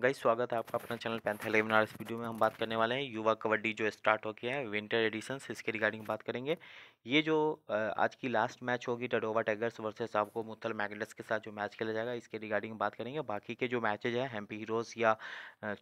गई स्वागत है आपका अपना चैनल पैंथल आर इस वीडियो में हम बात करने वाले हैं युवा कबड्डी जो स्टार्ट हो गया है विंटर एडिशन इसके रिगार्डिंग बात करेंगे ये जो आज की लास्ट मैच होगी डडोवा टाइगर्स वर्सेस आपको मुथल मैगलेट्स के साथ जो मैच खेला जाएगा इसके रिगार्डिंग बात करेंगे बाकी के जो मैचेज हैं हेम्पी हीरोज़ या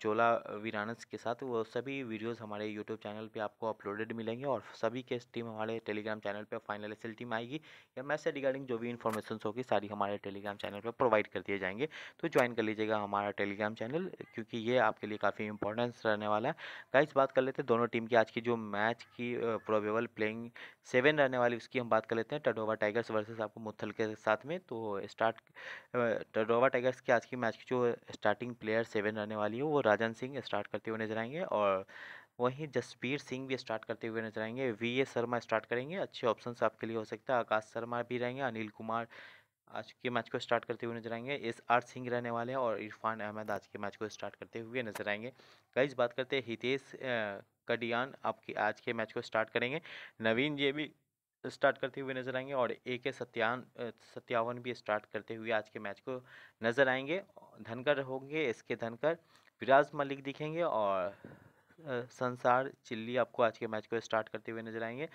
चोला वीरानस के साथ वो सभी वीडियोज़ हमारे यूट्यूब चैनल पर आपको अपलोडेड मिलेंगे और सभी के टीम हमारे टेलीग्राम चैनल पर फाइनल एस टीम आएगी या मैच से रिगार्डिंग जो भी इन्फॉर्मेशन होगी सारी हमारे टेलीग्राम चैनल पर प्रोवाइड कर दिए जाएंगे तो ज्वाइन कर लीजिएगा हमारा टेलीग्राम चैनल क्योंकि ये आपके लिए काफ़ी इंपॉर्टेंस रहने वाला है गाइस बात कर लेते हैं दोनों टीम की आज की जो मैच की प्रोबेबल प्लेइंग सेवन रहने वाली उसकी हम बात कर लेते हैं टडोवा टाइगर्स वर्सेस आपको मुथल के साथ में तो स्टार्ट टडोवा टाइगर्स की आज की मैच की जो स्टार्टिंग प्लेयर सेवन रहने वाली है वो राजन सिंह स्टार्ट करते हुए नजर आएंगे और वहीं जसबीर सिंह भी स्टार्ट करते हुए नजर आएंगे वी ए शर्मा स्टार्ट करेंगे अच्छे ऑप्शन आपके लिए हो सकता है आकाश शर्मा भी रहेंगे अनिल कुमार आज के मैच को स्टार्ट करते हुए नजर आएंगे एस आर सिंह रहने वाले हैं और इरफान अहमद आज के मैच को स्टार्ट करते हुए नजर आएंगे कई बात करते हैं हितेश कडियान आपके आज के मैच को स्टार्ट करेंगे नवीन ये भी स्टार्ट करते हुए नजर आएंगे और ए के सत्यान सत्यावन भी स्टार्ट करते हुए आज के मैच को नजर आएंगे धनकर होंगे एस के धनकर विराज मलिक दिखेंगे और संसार चिल्ली आपको आज के मैच को स्टार्ट करते हुए नजर आएंगे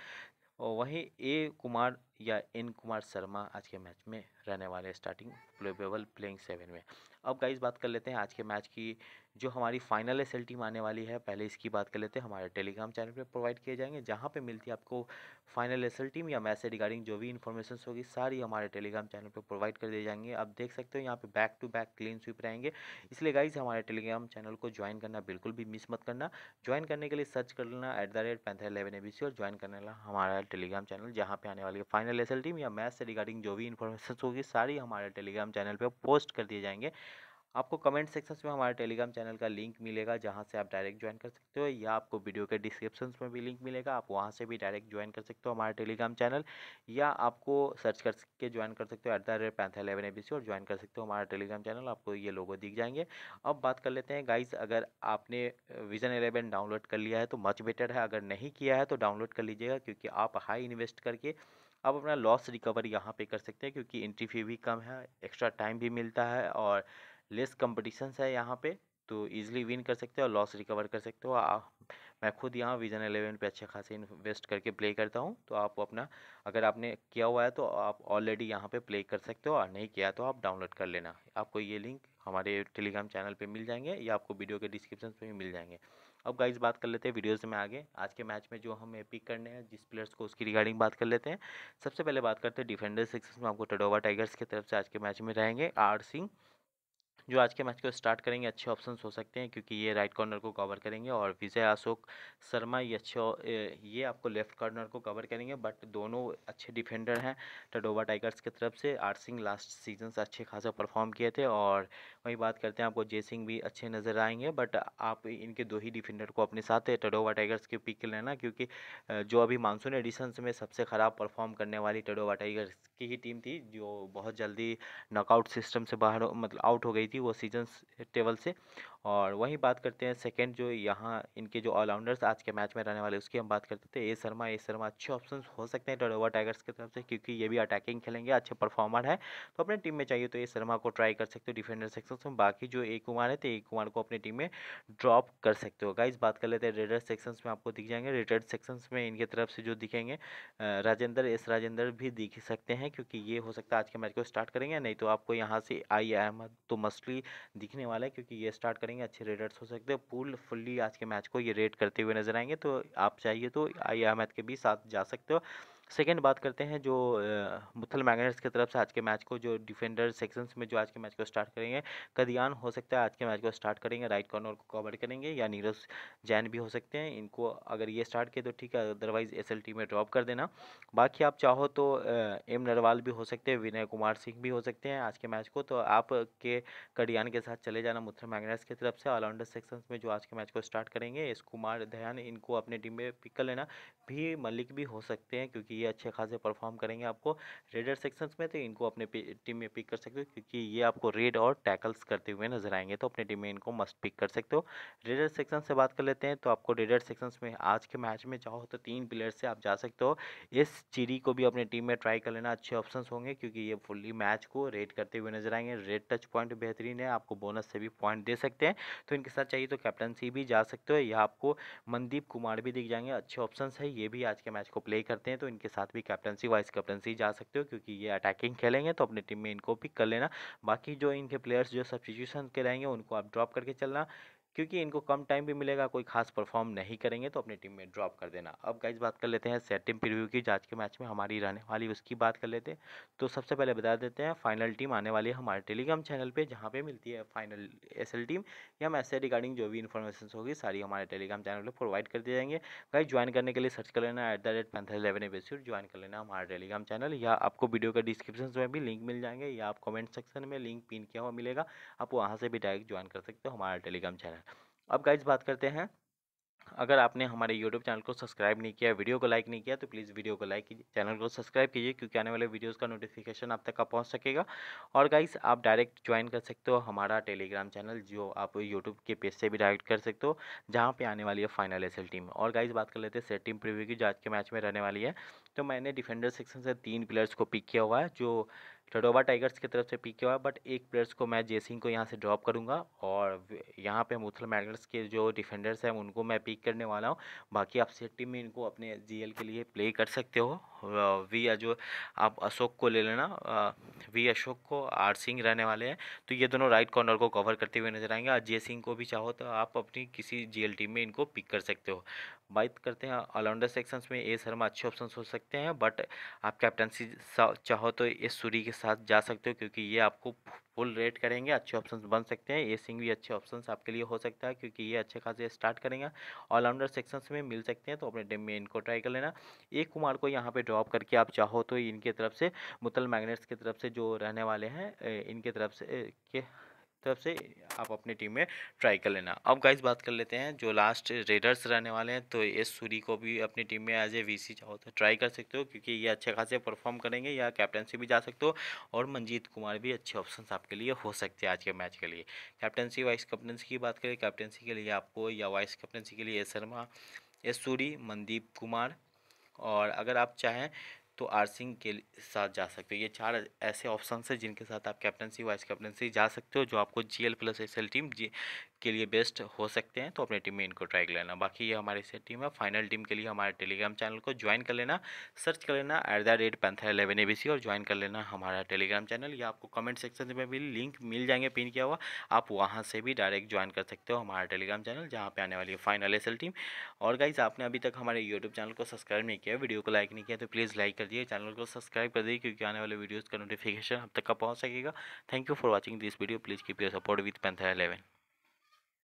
और वहीं ए कुमार या एन कुमार शर्मा आज के मैच में रहने वाले स्टार्टिंग प्लेबेबल प्लेइंग सेवन में अब गाइस बात कर लेते हैं आज के मैच की जो हमारी फाइनल एस टीम आने वाली है पहले इसकी बात कर लेते हैं हमारे टेलीग्राम चैनल पर प्रोवाइड किए जाएंगे जहाँ पर मिलती है आपको फाइनल एस टीम या मैच से रिगार्डिंग जो भी इन्फॉर्मेशन होगी सारी हमारे टेलीग्राम चैनल पर प्रोवाइड कर दिए जाएंगे आप देख सकते हो यहाँ पर back to back clean sweep रहेंगे इसलिए गाइज हमारे टेलीग्राम चैनल को ज्वाइन करना बिल्कुल भी मिस मत करना ज्वाइन करने के लिए सर्च कर लेना at the rate panther eleven A और ज्वाइन करने वाला हमारा टेलीग्राम चैनल जहाँ पे आने वाली है फाइनल फाइनल एस टीम या मैथ से रिगार्डिंग जो भी इन्फॉर्मेशन होगी सारी हमारे टेलीग्राम चैनल पर पोस्ट कर दिए जाएंगे आपको कमेंट सेक्शन में हमारे टेलीग्राम चैनल का लिंक मिलेगा जहाँ से आप डायरेक्ट ज्वाइन कर सकते हो या आपको वीडियो के डिस्क्रिप्शन में भी लिंक मिलेगा आप वहाँ से भी डायरेक्ट ज्वाइन कर सकते हो हमारे टेलीग्राम चैनल या आपको सर्च करके ज्वाइन कर सकते हो at the rate panther eleven A और ज्वाइन कर सकते हो हमारा टेलीग्राम चैनल आपको ये लोगों दिख जाएंगे अब बात कर लेते हैं गाइज अगर आपने विजन एलेवन डाउनलोड कर लिया है तो मच बेटर है अगर नहीं किया है तो डाउनलोड कर लीजिएगा क्योंकि आप हाई इन्वेस्ट करके आप अपना लॉस रिकवर यहाँ पे कर सकते हैं क्योंकि एंट्री फी भी कम है एक्स्ट्रा टाइम भी मिलता है और लेस कंपटीशंस है यहाँ पे तो ईजिली विन कर सकते हो और लॉस रिकवर कर सकते हो मैं खुद यहाँ विजन एलेवन पे अच्छे खासे इन्वेस्ट करके प्ले करता हूँ तो आप अपना अगर आपने किया हुआ है तो आप ऑलरेडी यहाँ पे प्ले कर सकते हो और नहीं किया तो आप डाउनलोड कर लेना आपको ये लिंक हमारे टेलीग्राम चैनल पे मिल जाएंगे या आपको वीडियो के डिस्क्रिप्शन पे भी मिल जाएंगे अब गाइज बात कर लेते हैं वीडियोज़ में आगे आज के मैच में जो हमें पिक करने हैं जिस प्लेयर्स को उसकी रिगार्डिंग बात कर लेते हैं सबसे पहले बात करते हैं डिफेंडर सिक्स में आपको टडोवा टाइगर्स की तरफ से आज के मैच में रहेंगे आर सिंह जो आज के मैच को स्टार्ट करेंगे अच्छे ऑप्शन हो सकते हैं क्योंकि ये राइट कॉर्नर को कवर करेंगे और विजय अशोक शर्मा ये अच्छे ये आपको लेफ्ट कॉर्नर को कवर करेंगे बट दोनों अच्छे डिफेंडर हैं टडोवा टाइगर्स की तरफ से आर सिंह लास्ट सीजन से अच्छे खासा परफॉर्म किए थे और वही बात करते हैं आपको जय सिंह भी अच्छे नज़र आएंगे बट आप इनके दो ही डिफेंडर को अपने साथ टडोवा टाइगर्स के पिक लेना क्योंकि जो अभी मानसून एडिशंस में सबसे ख़राब परफॉर्म करने वाली टडोवा टाइगर्स की ही टीम थी जो बहुत जल्दी नॉकआउट सिस्टम से बाहर मतलब आउट हो गई थी वो सीजन टेबल से और वहीं बात करते हैं सेकेंड जो यहाँ इनके जो ऑलराउंडर्स आज के मैच में रहने वाले उसकी हम बात करते थे ए शर्मा ए शर्मा अच्छे ऑप्शन हो सकते हैं टर्डोवा टाइगर्स की तरफ से क्योंकि ये भी अटैकिंग खेलेंगे अच्छे परफॉर्मर है तो अपने टीम में चाहिए तो ए शर्मा को ट्राई कर सकते हो डिफेंडर सेक्शन में बाकी जो ए कुमार है तो ए कुमार को अपनी टीम में ड्रॉप कर सकते हो गाइज बात कर लेते हैं रेडर सेक्शंस में आपको दिख जाएंगे रेडर सेक्शन में इनके तरफ से जो दिखेंगे राजेंद्र एस राजेंद्र भी दिख सकते हैं क्योंकि ये हो सकता है आज के मैच को स्टार्ट करेंगे नहीं तो आपको यहाँ से आई अहमद तो मस्टली दिखने वाला है क्योंकि ये स्टार्ट करेंगे अच्छे रेडर्स हो सकते हैं पूल फुल्ली आज के मैच को ये रेड करते हुए नजर आएंगे तो आप चाहिए तो आई अहमद के भी साथ जा सकते हो सेकेंड बात करते हैं जो मुथल मैगनेट्स की तरफ से आज के मैच को जो डिफेंडर सेक्शंस में जो आज के मैच को स्टार्ट करेंगे कदियान हो सकता है आज के मैच को स्टार्ट करेंगे राइट कॉर्नर को कवर करेंगे या नीरज जैन भी हो सकते हैं इनको अगर ये स्टार्ट किए तो ठीक है अदरवाइज़ एस में ड्रॉप कर देना बाकी आप चाहो तो एम नरवाल भी हो सकते हैं विनय कुमार सिंह भी हो सकते हैं आज के मैच को तो आप के कडियान के साथ चले जाना मुथल मैगनेट्स की तरफ से ऑलराउंडर सेक्शंस में जो आज के मैच को स्टार्ट करेंगे एस कुमार ध्यान इनको अपने टीम में पिक कर लेना भी मलिक भी हो सकते हैं क्योंकि ये अच्छे खासे परफॉर्म करेंगे आपको रेडर सेक्शन में तो इनको अपने टीम में पिक कर सकते हो क्योंकि ये आपको रेड और टैकल्स करते हुए नजर आएंगे तो अपने टीम में इनको मस्ट पिक कर सकते हो रेडर सेक्शन से बात कर लेते हैं तो आपको रेडर सेक्शन में आज के मैच में चाहो तो तीन प्लेयर से आप जा सकते हो इस चिरी को भी अपने टीम में ट्राई कर लेना अच्छे ऑप्शन होंगे क्योंकि ये फुल्ली मैच को रेड करते हुए नजर आएंगे रेड टच पॉइंट बेहतरीन है आपको बोनस से भी पॉइंट दे सकते हैं तो इनके साथ चाहिए तो कैप्टनसी भी जा सकते हो या आपको मनदीप कुमार भी दिख जाएंगे अच्छे ऑप्शन है ये भी आज के मैच को प्ले करते हैं तो इनके साथ भी कैप्टनसी वाइस कैप्टनसी जा सकते हो क्योंकि ये अटैकिंग खेलेंगे तो अपनी टीम में इनको पिक कर लेना बाकी जो इनके प्लेयर्स जो सब्सिट्यूशन के रहेंगे उनको आप ड्रॉप करके चलना क्योंकि इनको कम टाइम भी मिलेगा कोई खास परफॉर्म नहीं करेंगे तो अपनी टीम में ड्रॉप कर देना अब गाइज बात कर लेते हैं सेट टीम प्रीव्यू की आज के मैच में हमारी रहने वाली उसकी बात कर लेते हैं तो सबसे पहले बता देते हैं फाइनल टीम आने वाली है हमारे टेलीग्राम चैनल पर जहाँ पर मिलती है फाइनल एस टीम या हम ऐसे रिगार्डिंग जो भी इन्फॉर्मेशन होगी सारी हमारे टेलीग्राम चैनल पर प्रोवाइड कर दिए जाएंगे गाइज ज्वाइन करने के लिए सर्च कर लेना at the rate panther eleven join कर लेना हमारे टेलीग्राम चैनल या आपको वीडियो का डिस्क्रिप्शन में भी लिंक मिल जाएंगे या आप कमेंट सेक्शन में लिंक पिन किया हुआ मिलेगा आप वहाँ से भी डायरेक्ट ज्वाइन कर सकते हो हमारा टेलीग्राम चैनल अब गाइज बात करते हैं अगर आपने हमारे यूट्यूब चैनल को सब्सक्राइब नहीं किया वीडियो को लाइक नहीं किया तो प्लीज़ वीडियो को लाइक कीजिए चैनल को सब्सक्राइब कीजिए क्योंकि आने वाले वीडियोस का नोटिफिकेशन आप तक का पहुंच सकेगा और गाइस आप डायरेक्ट ज्वाइन कर सकते हो हमारा टेलीग्राम चैनल जो आप यूट्यूब के पेज से भी डायरेक्ट कर सकते हो जहाँ पर आने वाली है फाइनल एस टीम और गाइज बात कर लेते हैं सेट टीम प्रिव्यू की जो आज के मैच में रहने वाली है तो मैंने डिफेंडर सेक्शन से तीन प्लेयर्स को पिक किया हुआ है जो टडोबा टाइगर्स की तरफ से पिक हुआ बट एक प्लेयर्स को मैं जेसिंग को यहाँ से ड्रॉप करूँगा और यहाँ पे मुथल मैगनर्स के जो डिफेंडर्स हैं उनको मैं पिक करने वाला हूँ बाकी आप सेट टीम में इनको अपने जीएल के लिए प्ले कर सकते हो वी जो आप अशोक को ले लेना वी अशोक को आर सिंह रहने वाले हैं तो ये दोनों राइट कॉर्नर को कवर करते हुए नजर आएंगे और जे सिंह को भी चाहो तो आप अपनी किसी एल टीम में इनको पिक कर सकते हो बात करते हैं ऑलराउंडर सेक्शंस में ए शर्मा अच्छे ऑप्शन हो सकते हैं बट आप कैप्टनसी चाहो तो एस सूरी के साथ जा सकते हो क्योंकि ये आपको फुल रेट करेंगे अच्छे ऑप्शन बन सकते हैं ए सिंग भी अच्छे ऑप्शन आपके लिए हो सकता है क्योंकि ये अच्छे खासे स्टार्ट करेंगे ऑलराउंडर सेक्शन में मिल सकते हैं तो अपने डेम में इनको ट्राई कर लेना एक कुमार को यहाँ पे ड्रॉप करके आप चाहो तो इनके तरफ से मुतल मैगनेट्स की तरफ से जो रहने वाले हैं इनके तरफ से के तरफ से आप अपनी टीम में ट्राई कर लेना अब गाइस बात कर लेते हैं जो लास्ट रेडर्स रहने वाले हैं तो एस सूरी को भी अपनी टीम में एज ए वी सी चाहो तो ट्राई कर सकते हो क्योंकि ये अच्छे खासे परफॉर्म करेंगे या कैप्टनसी भी जा सकते हो और मंजीत कुमार भी अच्छे ऑप्शन आपके लिए हो सकते हैं आज के मैच के लिए कैप्टनसी वाइस कैप्टनसी की बात करें कैप्टनसी के लिए आपको या वाइस कैप्टनसी के लिए एस शर्मा एस सूरी मनदीप कुमार और अगर आप चाहें तो सिंह के साथ जा सकते हो ये चार ऐसे ऑप्शन है जिनके साथ आप कैप्टनसी वाइस कैप्टनसी जा सकते हो जो आपको G L plus S team G के लिए बेस्ट हो सकते हैं तो अपनी टीम में इनको ट्राई कर लेना बाकी ये हमारी से टीम है फाइनल टीम के लिए हमारे टेलीग्राम चैनल को ज्वाइन कर लेना सर्च कर लेना at the rate Panther Eleven A और ज्वाइन कर लेना हमारा टेलीग्राम चैनल या आपको कमेंट सेक्शन में भी लिंक मिल जाएंगे पिन किया हुआ आप वहाँ से भी डायरेक्ट ज्वाइन कर सकते हो हमारा टेलीग्राम चैनल जहाँ पर आने वाली है फाइनल एस टीम और गाइज आपने अभी तक हमारे यूट्यूब चैनल को सब्सक्राइब नहीं किया वीडियो को लाइक नहीं किया तो प्लीज़ लाइक कर दिए चैनल को सब्सक्राइब कर दिए क्योंकि आने वाले वीडियोज़ का नोटिफिकेशन अब तक का पहुँच सकेगा thank you for watching this video please keep your support with Panther eleven